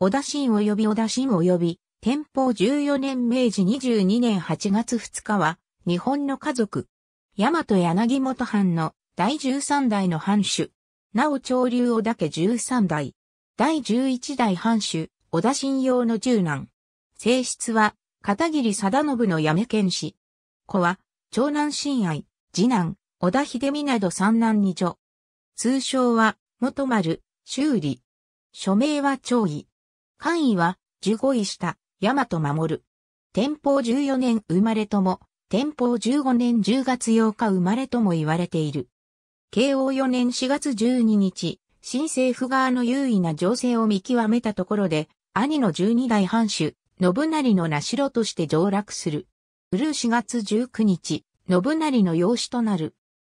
小田新及び小田新及び、天保14年明治22年8月2日は、日本の家族。大和柳本藩の第13代の藩主。なお潮流小田家13代。第11代藩主、小田信用の十男。性質は、片桐貞信のやめ剣士。子は、長男親愛、次男、小田秀美など三男二女。通称は、元丸、修理。署名は長位。官位は、15位下、大和守。天保14年生まれとも、天保15年10月8日生まれとも言われている。慶応4年4月12日、新政府側の優位な情勢を見極めたところで、兄の十二代藩主、信成の名城として上落する。うる4月19日、信成の養子となる。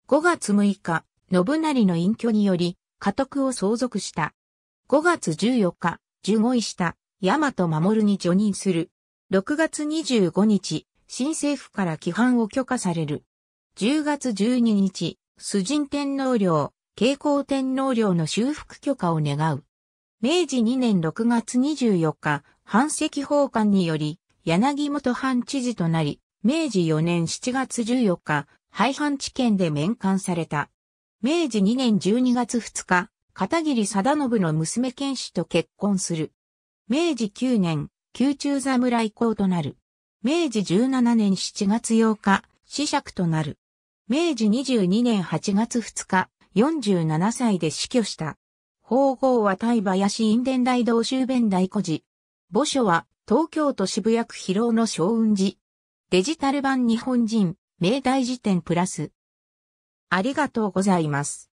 5月6日、信成の隠居により、家督を相続した。5月14日、15した、大和守に除任する。6月25日、新政府から規範を許可される。10月12日、崇神天皇陵、慶光天皇陵の修復許可を願う。明治2年6月24日、藩籍法官により、柳本藩知事となり、明治4年7月14日、廃藩置県で免官された。明治2年12月2日、片桐貞信の娘剣士と結婚する。明治9年、宮中侍公となる。明治17年7月8日、死釈となる。明治22年8月2日、47歳で死去した。法号は大林院伝大道修弁大古寺。墓所は東京都渋谷区広尾の小雲寺。デジタル版日本人、明大辞典プラス。ありがとうございます。